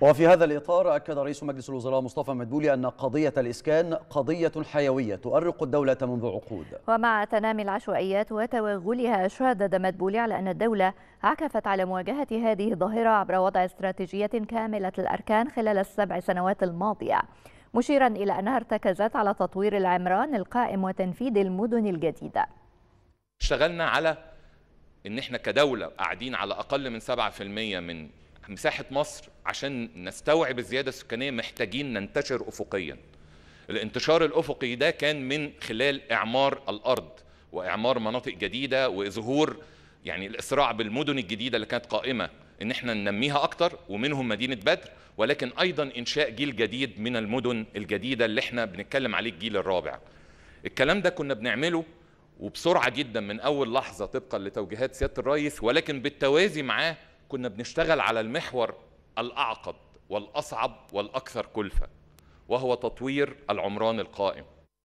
وفي هذا الإطار أكد رئيس مجلس الوزراء مصطفى مدبولي أن قضية الإسكان قضية حيوية تؤرق الدولة منذ عقود ومع تنامي العشوائيات وتوغلها شدد مدبولي على أن الدولة عكفت على مواجهة هذه الظاهرة عبر وضع استراتيجية كاملة الأركان خلال السبع سنوات الماضية مشيرا إلى أنها ارتكزت على تطوير العمران القائم وتنفيذ المدن الجديدة اشتغلنا على ان احنا كدولة قاعدين على اقل من 7% من مساحه مصر عشان نستوعب الزياده السكانيه محتاجين ننتشر افقيا الانتشار الافقي ده كان من خلال اعمار الارض واعمار مناطق جديده وظهور يعني الاسراع بالمدن الجديده اللي كانت قائمه ان احنا ننميها اكتر ومنهم مدينه بدر ولكن ايضا انشاء جيل جديد من المدن الجديده اللي احنا بنتكلم عليه الجيل الرابع الكلام ده كنا بنعمله وبسرعه جدا من اول لحظه طبقا لتوجيهات سياده الرئيس ولكن بالتوازي معاه كنا بنشتغل على المحور الاعقد والاصعب والاكثر كلفه وهو تطوير العمران القائم